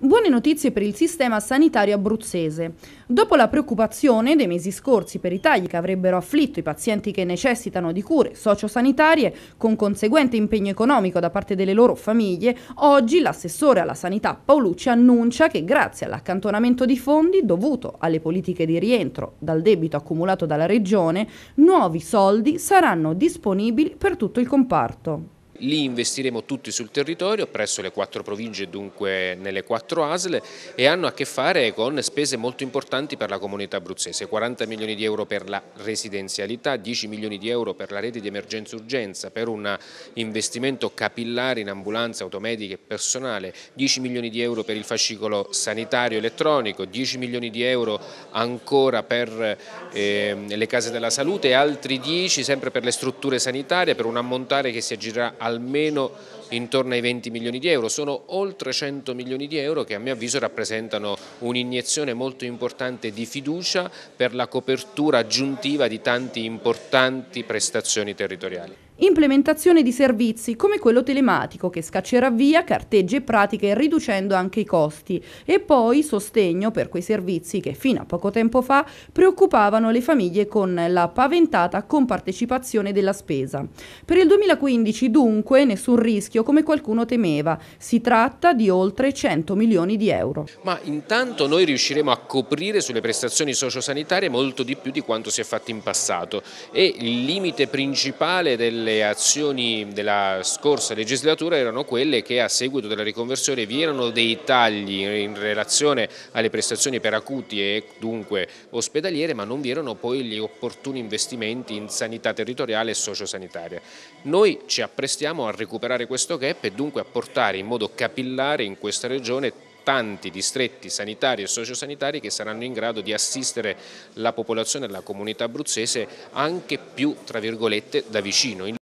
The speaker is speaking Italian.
Buone notizie per il sistema sanitario abruzzese. Dopo la preoccupazione dei mesi scorsi per i tagli che avrebbero afflitto i pazienti che necessitano di cure sociosanitarie, con conseguente impegno economico da parte delle loro famiglie, oggi l'assessore alla sanità Paolucci annuncia che grazie all'accantonamento di fondi dovuto alle politiche di rientro dal debito accumulato dalla Regione, nuovi soldi saranno disponibili per tutto il comparto. Lì investiremo tutti sul territorio, presso le quattro province, e dunque nelle quattro ASL, e hanno a che fare con spese molto importanti per la comunità abruzzese, 40 milioni di euro per la residenzialità, 10 milioni di euro per la rete di emergenza-urgenza, per un investimento capillare in ambulanza, automediche e personale, 10 milioni di euro per il fascicolo sanitario elettronico, 10 milioni di euro ancora per eh, le case della salute e altri 10 sempre per le strutture sanitarie, per un ammontare che si aggirerà a almeno intorno ai 20 milioni di euro, sono oltre 100 milioni di euro che a mio avviso rappresentano un'iniezione molto importante di fiducia per la copertura aggiuntiva di tante importanti prestazioni territoriali implementazione di servizi come quello telematico che scaccerà via carteggi e pratiche riducendo anche i costi e poi sostegno per quei servizi che fino a poco tempo fa preoccupavano le famiglie con la paventata compartecipazione della spesa. Per il 2015 dunque nessun rischio come qualcuno temeva, si tratta di oltre 100 milioni di euro. Ma intanto noi riusciremo a coprire sulle prestazioni sociosanitarie molto di più di quanto si è fatto in passato e il limite principale del le azioni della scorsa legislatura erano quelle che a seguito della riconversione vi erano dei tagli in relazione alle prestazioni per acuti e dunque ospedaliere ma non vi erano poi gli opportuni investimenti in sanità territoriale e sociosanitaria. Noi ci apprestiamo a recuperare questo gap e dunque a portare in modo capillare in questa regione tanti distretti sanitari e sociosanitari che saranno in grado di assistere la popolazione e la comunità abruzzese anche più, tra virgolette, da vicino.